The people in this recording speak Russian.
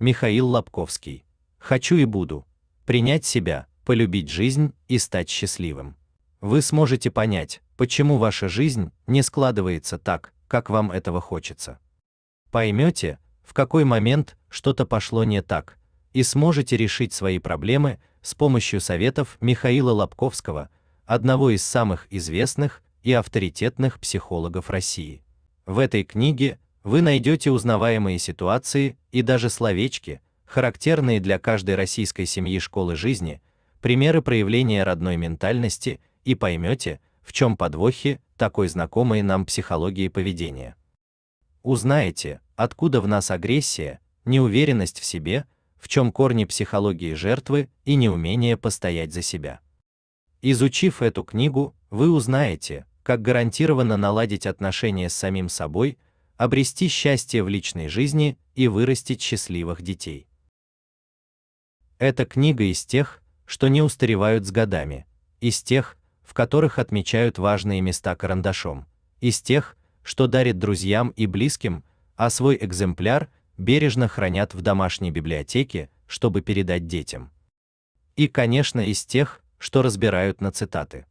Михаил Лобковский. Хочу и буду. Принять себя, полюбить жизнь и стать счастливым. Вы сможете понять, почему ваша жизнь не складывается так, как вам этого хочется. Поймете, в какой момент что-то пошло не так, и сможете решить свои проблемы с помощью советов Михаила Лобковского, одного из самых известных и авторитетных психологов России. В этой книге вы найдете узнаваемые ситуации и даже словечки, характерные для каждой российской семьи школы жизни, примеры проявления родной ментальности и поймете, в чем подвохи такой знакомой нам психологии поведения. Узнаете, откуда в нас агрессия, неуверенность в себе, в чем корни психологии жертвы и неумение постоять за себя. Изучив эту книгу, вы узнаете, как гарантированно наладить отношения с самим собой обрести счастье в личной жизни и вырастить счастливых детей. Эта книга из тех, что не устаревают с годами, из тех, в которых отмечают важные места карандашом, из тех, что дарит друзьям и близким, а свой экземпляр бережно хранят в домашней библиотеке, чтобы передать детям. И, конечно, из тех, что разбирают на цитаты.